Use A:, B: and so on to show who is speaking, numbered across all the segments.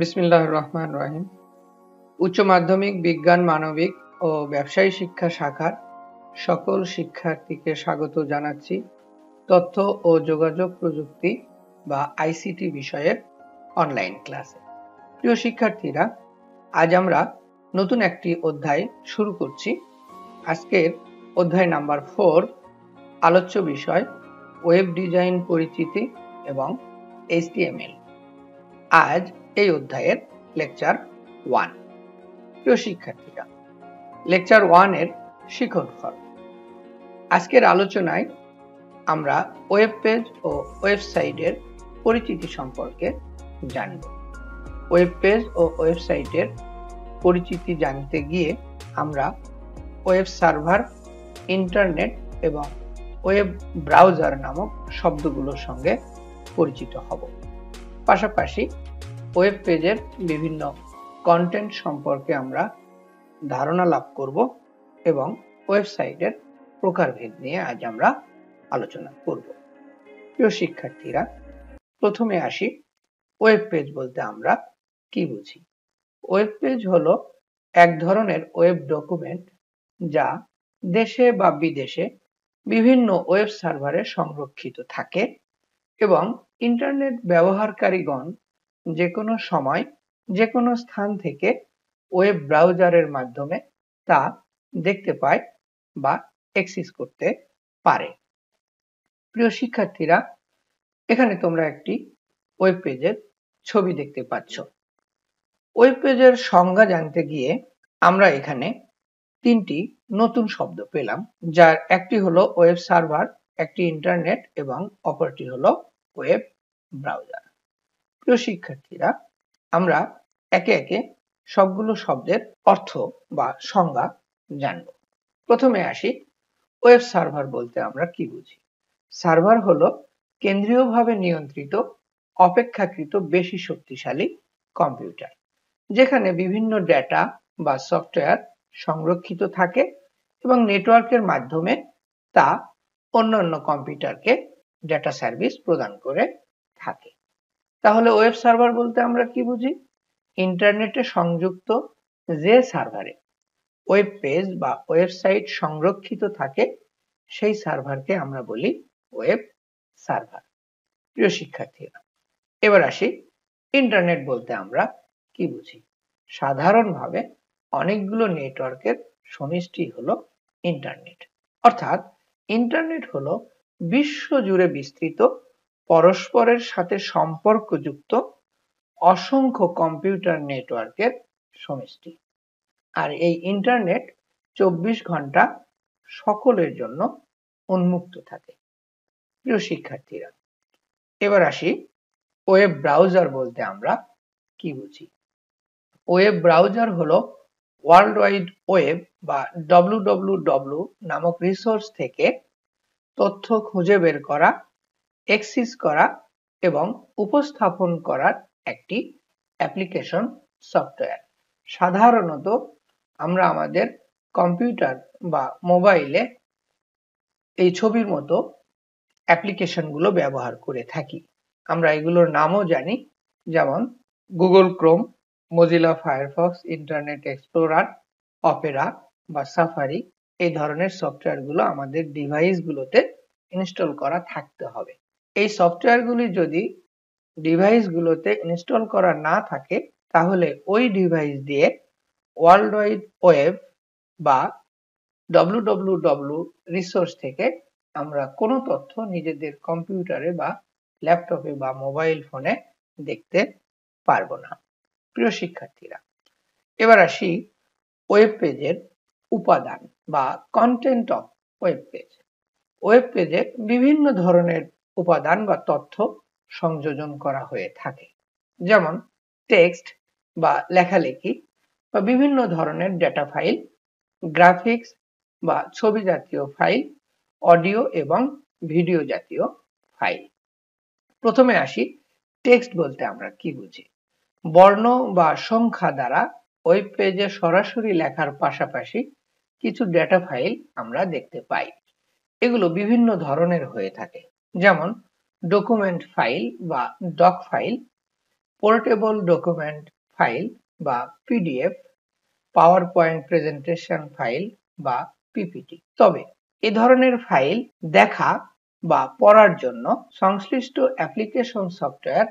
A: বিসমিল্লাহ রহমান রহিম উচ্চ মাধ্যমিক বিজ্ঞান মানবিক ও ব্যবসায়ী শিক্ষা শাখার সকল শিক্ষার্থীকে স্বাগত জানাচ্ছি তথ্য ও যোগাযোগ প্রযুক্তি বা আইসিটি বিষয়ের অনলাইন ক্লাসে প্রিয় শিক্ষার্থীরা আজ আমরা নতুন একটি অধ্যায় শুরু করছি আজকের অধ্যায় নাম্বার ফোর আলোচ্য বিষয় ওয়েব ডিজাইন পরিচিতি এবং এইচটিএমএল আজ এই অধ্যায়ের লেকচার ওয়ান প্রিয় শিক্ষার্থীরা লেকচার ওয়ানের শিখন ফল আজকের আলোচনায় আমরা ওয়েব পেজ ও ওয়েবসাইটের পরিচিতি সম্পর্কে জানব ওয়েব পেজ ও ওয়েবসাইটের পরিচিতি জানতে গিয়ে আমরা ওয়েব সার্ভার ইন্টারনেট এবং ওয়েব ব্রাউজার নামক শব্দগুলোর সঙ্গে পরিচিত হব পাশাপাশি ওয়েব পেজের বিভিন্ন কন্টেন্ট সম্পর্কে আমরা ধারণা লাভ করব এবং ওয়েবসাইটের প্রকারভেদ নিয়ে আজ আমরা আলোচনা করব প্রিয় শিক্ষার্থীরা প্রথমে আসি ওয়েব পেজ বলতে আমরা কি বুঝি ওয়েব পেজ হলো এক ধরনের ওয়েব ডকুমেন্ট যা দেশে বা বিদেশে বিভিন্ন ওয়েব সার্ভারে সংরক্ষিত থাকে এবং ইন্টারনেট ব্যবহারকারীগণ যে কোনো সময় যে কোনো স্থান থেকে ওয়েব ব্রাউজারের মাধ্যমে তা দেখতে পায় বা এক্সিস করতে পারে প্রিয় শিক্ষার্থীরা এখানে তোমরা একটি ওয়েব পেজের ছবি দেখতে পাচ্ছ ওয়েব পেজের সংজ্ঞা জানতে গিয়ে আমরা এখানে তিনটি নতুন শব্দ পেলাম যার একটি হলো ওয়েব সার্ভার একটি ইন্টারনেট এবং অপরটি হলো ওয়েব ব্রাউজার প্রিয় শিক্ষার্থীরা আমরা একে একে সবগুলো শব্দের অর্থ বা সংজ্ঞা জানব প্রথমে আসি ওয়েব সার্ভার বলতে আমরা কি বুঝি সার্ভার হলো কেন্দ্রীয়ভাবে নিয়ন্ত্রিত অপেক্ষাকৃত বেশি শক্তিশালী কম্পিউটার যেখানে বিভিন্ন ডেটা বা সফটওয়্যার সংরক্ষিত থাকে এবং নেটওয়ার্কের মাধ্যমে তা অন্যান্য কম্পিউটারকে ডেটা সার্ভিস প্রদান করে থাকে তাহলে ওয়েব সার্ভার বলতে আমরা কি বুঝি ইন্টারনেটে সংযুক্ত যে সার্ভারে ওয়েব পেজ বা ওয়েবসাইট সংরক্ষিত থাকে সেই সার্ভারকে আমরা বলি ওয়েব সার্ভার প্রিয় শিক্ষার্থীরা এবার আসি ইন্টারনেট বলতে আমরা কি বুঝি সাধারণভাবে অনেকগুলো নেটওয়ার্কের সমষ্টি হলো ইন্টারনেট অর্থাৎ ইন্টারনেট হলো বিশ্বজুড়ে বিস্তৃত পরস্পরের সাথে সম্পর্কযুক্ত অসংখ্য কম্পিউটার নেটওয়ার্কের সমষ্টি আর এই ইন্টারনেট চব্বিশ ঘন্টা সকলের জন্য উন্মুক্ত থাকে প্রিয় শিক্ষার্থীরা এবার আসি ওয়েব ব্রাউজার বলতে আমরা কি বুঝি ওয়েব ব্রাউজার হলো ওয়ার্ল্ড ওয়াইড ওয়েব বা ডব্লু নামক রিসোর্স থেকে তথ্য খুঁজে বের করা অ্যাক্সেস করা এবং উপস্থাপন করার একটি অ্যাপ্লিকেশন সফটওয়্যার সাধারণত আমরা আমাদের কম্পিউটার বা মোবাইলে এই ছবির মতো অ্যাপ্লিকেশনগুলো ব্যবহার করে থাকি আমরা এগুলোর নামও জানি যেমন Google Chrome Mozilla Firefox Internet Explorer Opera বা সাফারি এই ধরনের সফটওয়্যারগুলো আমাদের ডিভাইসগুলোতে ইনস্টল করা থাকতে হবে এই সফটওয়্যারগুলি যদি ডিভাইসগুলোতে ইনস্টল করা না থাকে তাহলে ওই ডিভাইস দিয়ে ওয়ার্ল্ড ওয়াইড ওয়েব বা ডব্লু রিসোর্স থেকে আমরা কোনো তথ্য নিজেদের কম্পিউটারে বা ল্যাপটপে বা মোবাইল ফোনে দেখতে পারবো না প্রিয় শিক্ষার্থীরা এবার আসি ওয়েব পেজের উপাদান বা content of web page web পেজে বিভিন্ন ধরনের উপাদান বা তথ্য সংযোজন করা হয়ে থাকে যেমন টেক্সট বা লেখালেখি বা বিভিন্ন ধরনের ডেটা ফাইল গ্রাফিক্স বা ছবি জাতীয় ফাইল অডিও এবং ভিডিও জাতীয় ফাইল প্রথমে আসি টেক্সট বলতে আমরা কি বুঝি বর্ণ বা সংখ্যা দ্বারা ওয়েব পেজে সরাসরি লেখার পাশাপাশি কিছু ডেটা ফাইল আমরা দেখতে পাই এগুলো বিভিন্ন ধরনের হয়ে থাকে যেমন ডকুমেন্ট ফাইল বা doc file portable document file বা PDF power point presentation file বা পিপিটি তবে এ ধরনের ফাইল দেখা বা পড়ার জন্য সংশ্লিষ্ট অ্যাপ্লিকেশন সফটওয়্যার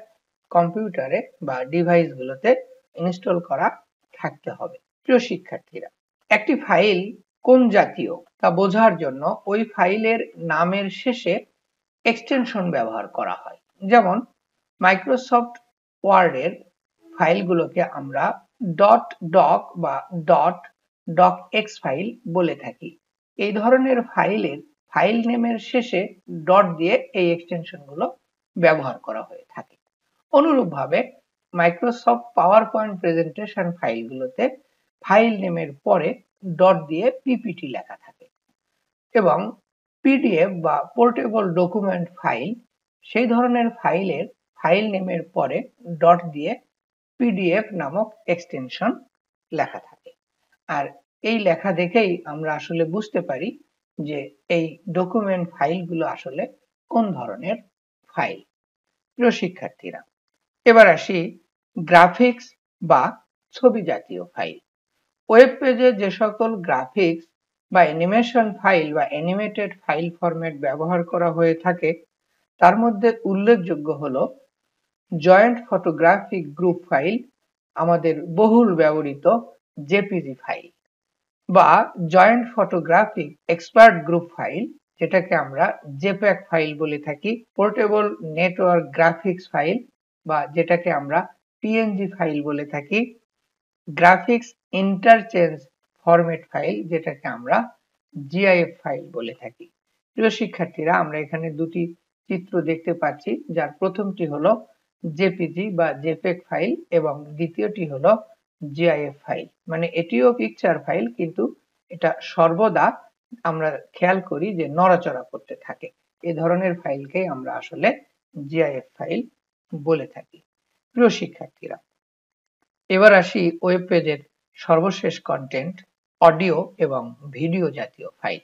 A: কম্পিউটারে বা ডিভাইসগুলোতে ইনস্টল করা থাকতে হবে প্রিয় শিক্ষার্থীরা একটি ফাইল কোন জাতীয় তা বোঝার জন্য ওই ফাইলের নামের শেষে এক্সটেনশন ব্যবহার করা হয় যেমন মাইক্রোসফট ওয়ার্ডের ফাইলগুলোকে আমরা ডট ডক বা ডট ডক এক্স ফাইল বলে থাকি এই ধরনের ফাইলের ফাইল নেমের শেষে ডট দিয়ে এই এক্সটেনশনগুলো ব্যবহার করা হয়ে থাকে অনুরূপভাবে মাইক্রোসফট পাওয়ার পয়েন্ট প্রেজেন্টেশন ফাইলগুলোতে ফাইল নেমের পরে ডট দিয়ে পিপিটি লেখা থাকে এবং পিডিএফ বা পোর্টেবল ডকুমেন্ট ফাইল সেই ধরনের ফাইলের ফাইল নেমের পরে ডট দিয়ে পিডিএফ নামক এক্সটেনশন লেখা থাকে আর এই লেখা দেখেই আমরা আসলে বুঝতে পারি যে এই ডকুমেন্ট ফাইলগুলো আসলে কোন ধরনের ফাইল প্রিয় শিক্ষার্থীরা এবার আসি গ্রাফিক্স বা ছবি জাতীয় ফাইল ওয়েব পেজে যে সকল গ্রাফিক্স বা অ্যানিমেশন ফাইল বা অ্যানিমেটেড ফাইল ফরম্যাট ব্যবহার করা হয়ে থাকে তার মধ্যে উল্লেখযোগ্য হল জয়েন্ট ফটোগ্রাফিক গ্রুপ ফাইল আমাদের বহুল ব্যবহৃত জেপিজি ফাইল বা joint photographic expert group file যেটাকে আমরা জেপ্যাক ফাইল বলে থাকি পোর্টেবল নেটওয়ার্ক গ্রাফিক্স ফাইল বা যেটাকে আমরা পিএনজি ফাইল বলে থাকি গ্রাফিক্স ইন্টারচেঞ্জ ফরম্যাট ফাইল যেটাকে আমরা জিআইএফ ফাইল বলে থাকি প্রিয় শিক্ষার্থীরা আমরা এখানে দুটি চিত্র দেখতে পাচ্ছি যার প্রথমটি হলো জেপিজি বা জেপেক ফাইল e এবং দ্বিতীয়টি হলো জিআইএফ ফাইল মানে এটিও পিকচার ফাইল কিন্তু এটা সর্বদা আমরা খেয়াল করি যে নড়াচড়া করতে থাকে এ ধরনের ফাইলকে আমরা আসলে জিআইএফ ফাইল বলে থাকি প্রিয় শিক্ষার্থীরা এবার আসি ওয়েব পেজের সর্বশেষ কন্টেন্ট অডিও এবং ভিডিও জাতীয় ফাইল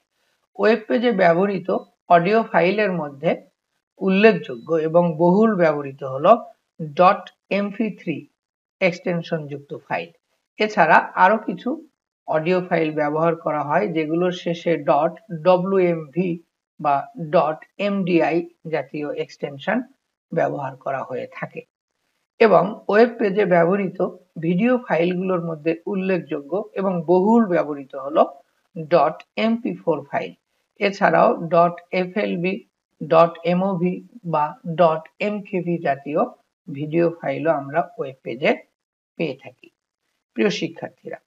A: ওয়েব পেজে ব্যবহৃত অডিও ফাইলের মধ্যে উল্লেখযোগ্য এবং বহুল ব্যবহৃত হল ডট এমপি থ্রি এক্সটেনশন যুক্ত ফাইল এছাড়া আরও কিছু অডিও ফাইল ব্যবহার করা হয় যেগুলোর শেষে ডট ডব্লুএমভি বা ডট এমডিআই জাতীয় এক্সটেনশন ব্যবহার করা হয়ে থাকে এবং ওয়েব পেজে ব্যবহৃত ভিডিও ফাইলগুলোর মধ্যে উল্লেখযোগ্য এবং বহুল ব্যবহৃত হল ডট এমপি ফোর ফাইল এছাড়াও ডট বি ডট এমওভি বা ডট এমকেভি জাতীয় ভিডিও ফাইলও আমরা ওয়েব পেজে পেয়ে থাকি প্রিয় শিক্ষার্থীরা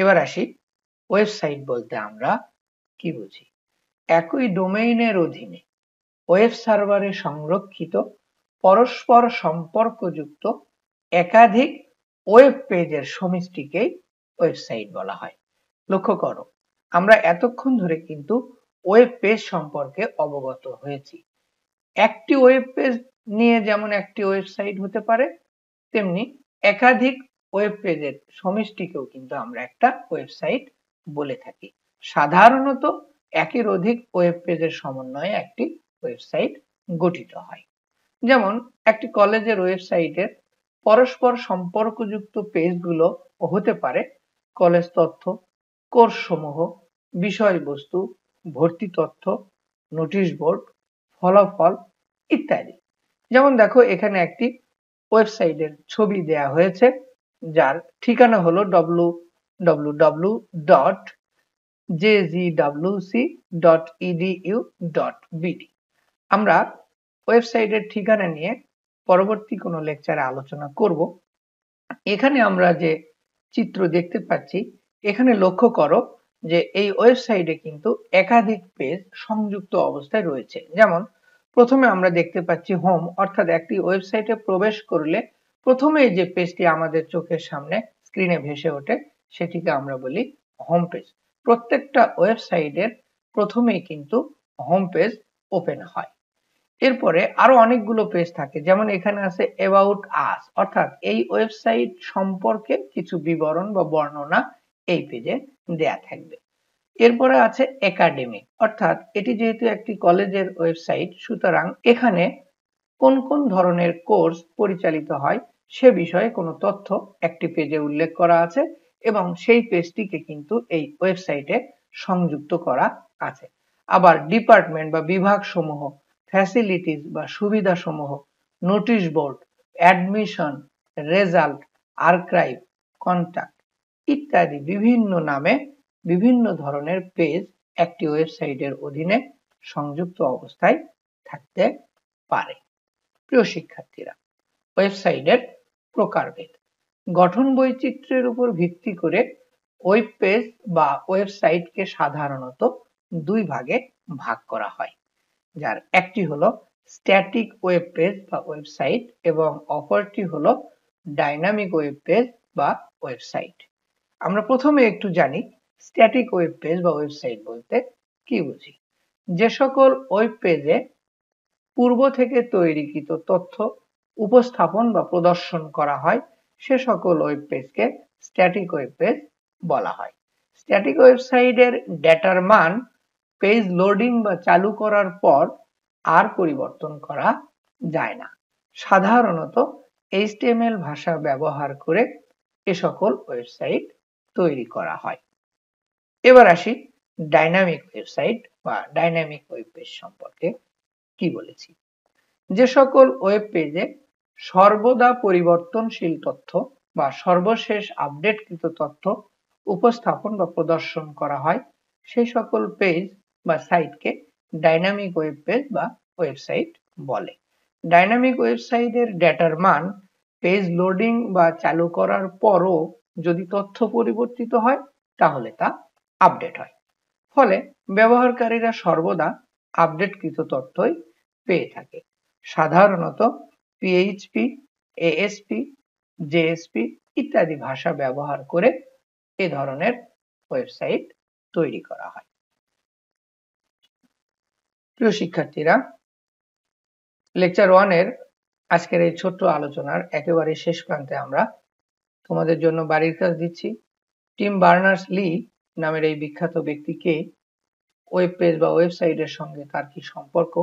A: এবার আসি ওয়েবসাইট বলতে আমরা কি বুঝি একই ডোমেইনের অধীনে ওয়েব সার্ভারে সংরক্ষিত পরস্পর সম্পর্কযুক্ত একাধিক ওয়েব পেজের সমষ্টিকেই ওয়েবসাইট বলা হয় লক্ষ্য করো আমরা এতক্ষণ ধরে কিন্তু ওয়েব পেজ সম্পর্কে অবগত হয়েছি একটি ওয়েব পেজ নিয়ে যেমন একটি ওয়েবসাইট হতে পারে তেমনি একাধিক ওয়েব পেজের সমষ্টিকেও কিন্তু আমরা একটা ওয়েবসাইট বলে থাকি সাধারণত একের অধিক ওয়েব পেজের সমন্বয়ে একটি ওয়েবসাইট গঠিত হয় যেমন একটি কলেজের ওয়েবসাইটের পরস্পর সম্পর্কযুক্ত পেজগুলো হতে পারে কলেজ তথ্য কোর্স সমূহ বিষয়বস্তু ভর্তি তথ্য নোটিশ বোর্ড ফলাফল ইত্যাদি যেমন দেখো এখানে একটি ওয়েবসাইটের ছবি দেয়া হয়েছে যার ঠিকানা হলো W W W dot C dot U dot BD আমরা ওয়েবসাইটের ঠিকানা নিয়ে পরবর্তী কোনো লেকচারে আলোচনা করব এখানে আমরা যে চিত্র দেখতে পাচ্ছি এখানে লক্ষ্য করো যে এই ওয়েবসাইটে কিন্তু একাধিক পেজ সংযুক্ত অবস্থায় রয়েছে যেমন প্রথমে আমরা দেখতে পাচ্ছি হোম অর্থাৎ একটি ওয়েবসাইটে প্রবেশ করলে প্রথমে যে পেজটি আমাদের চোখের সামনে স্ক্রিনে ভেসে ওঠে সেটিকে আমরা বলি হোম পেজ প্রত্যেকটা ওয়েবসাইটের প্রথমেই কিন্তু হোম পেজ ওপেন হয় এরপরে আরো অনেকগুলো পেজ থাকে যেমন এখানে আছে অ্যাবাউট আস অর্থাৎ এই ওয়েবসাইট সম্পর্কে কিছু বিবরণ বা বর্ণনা এই পেজে দেয়া থাকবে এরপরে আছে একাডেমিক অর্থাৎ এটি যেহেতু একটি কলেজের ওয়েবসাইট সুতরাং এখানে কোন কোন ধরনের কোর্স পরিচালিত হয় সে বিষয়ে কোনো তথ্য একটি পেজে উল্লেখ করা আছে এবং সেই পেজটিকে কিন্তু এই ওয়েবসাইটে সংযুক্ত করা আছে আবার ডিপার্টমেন্ট বা বিভাগ সমূহ ফ্যাসিলিটিস বা সুবিধাসমূহ notice board admission result archive contact ইত্যাদি বিভিন্ন নামে বিভিন্ন ধরনের পেজ একটি ওয়েবসাইটের অধীনে সংযুক্ত অবস্থায় থাকতে পারে প্রিয় শিক্ষার্থীরা ওয়েবসাইটের প্রকারভেদ গঠন বৈচিত্র্যের উপর ভিত্তি করে ওয়েব পেজ বা ওয়েবসাইটকে সাধারণত দুই ভাগে ভাগ করা হয় যার একটি হলো স্ট্যাটিক ওয়েব পেজ বা ওয়েবসাইট এবং অপরটি হলো ডাইনামিক ওয়েব পেজ বা ওয়েবসাইট আমরা প্রথমে একটু জানি স্ট্যাটিক ওয়েব পেজ বা ওয়েবসাইট বলতে কি বুঝি যে সকল ওয়েব পেজে পূর্ব থেকে তৈরিকৃত তথ্য উপস্থাপন বা প্রদর্শন করা হয় সে সকল ওয়েব পেজকে স্ট্যাটিক ওয়েব পেজ বলা হয় স্ট্যাটিক ওয়েবসাইটের ডেটার মান পেজ লোডিং বা চালু করার পর আর পরিবর্তন করা যায় না সাধারণত এইচটিএমএল ভাষা ব্যবহার করে এ সকল ওয়েবসাইট তৈরি করা হয় এবার আসি ডাইনামিক ওয়েবসাইট বা ডাইনামিক ওয়েব পেজ সম্পর্কে কি বলেছি যে সকল ওয়েব পেজে সর্বদা পরিবর্তনশীল তথ্য বা সর্বশেষ আপডেটকৃত তথ্য উপস্থাপন বা প্রদর্শন করা হয় সেই সকল পেজ বা সাইটকে ডাইনামিক ওয়েব পেজ বা ওয়েবসাইট বলে ডাইনামিক ওয়েবসাইটের ডেটার মান পেজ লোডিং বা চালু করার পরও যদি তথ্য পরিবর্তিত হয় তাহলে তা আপডেট হয় ফলে ব্যবহারকারীরা সর্বদা আপডেটকৃত তথ্যই পেয়ে থাকে সাধারণত পিএইচপি এএসপি জেএসপি ইত্যাদি ভাষা ব্যবহার করে এ ধরনের ওয়েবসাইট তৈরি করা হয় প্রিয় শিক্ষার্থীরা লেকচার ওয়ানের আজকের এই ছোট্ট আলোচনার একেবারে শেষ প্রান্তে আমরা তোমাদের জন্য বাড়ির কাজ দিচ্ছি টিম বার্নার্স লি নামের এই বিখ্যাত ব্যক্তিকে ওয়েব পেজ বা ওয়েবসাইটের সঙ্গে তার কি সম্পর্ক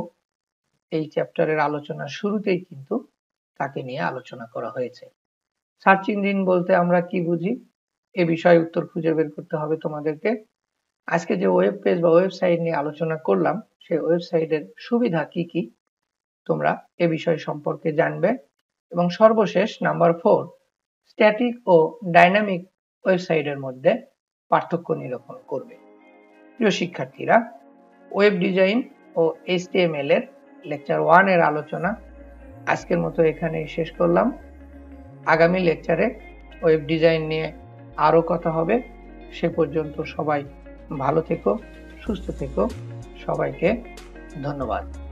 A: এই চ্যাপ্টারের আলোচনার শুরুতেই কিন্তু তাকে নিয়ে আলোচনা করা হয়েছে সার্চ ইঞ্জিন বলতে আমরা কি বুঝি এ বিষয়ে উত্তর খুঁজে বের করতে হবে তোমাদেরকে আজকে যে ওয়েব পেজ বা ওয়েবসাইট নিয়ে আলোচনা করলাম সেই ওয়েবসাইটের সুবিধা কি কি তোমরা এ বিষয় সম্পর্কে জানবে এবং সর্বশেষ নাম্বার ফোর স্ট্যাটিক ও ডাইনামিক ওয়েবসাইটের মধ্যে পার্থক্য নিরূপণ করবে প্রিয় শিক্ষার্থীরা ওয়েব ডিজাইন ও এইচটিএমএল এর লেকচার ওয়ানের আলোচনা আজকের মতো এখানেই শেষ করলাম আগামী লেকচারে ওয়েব ডিজাইন নিয়ে আরও কথা হবে সে পর্যন্ত সবাই ভালো থেকো সুস্থ থেকো সবাইকে ধন্যবাদ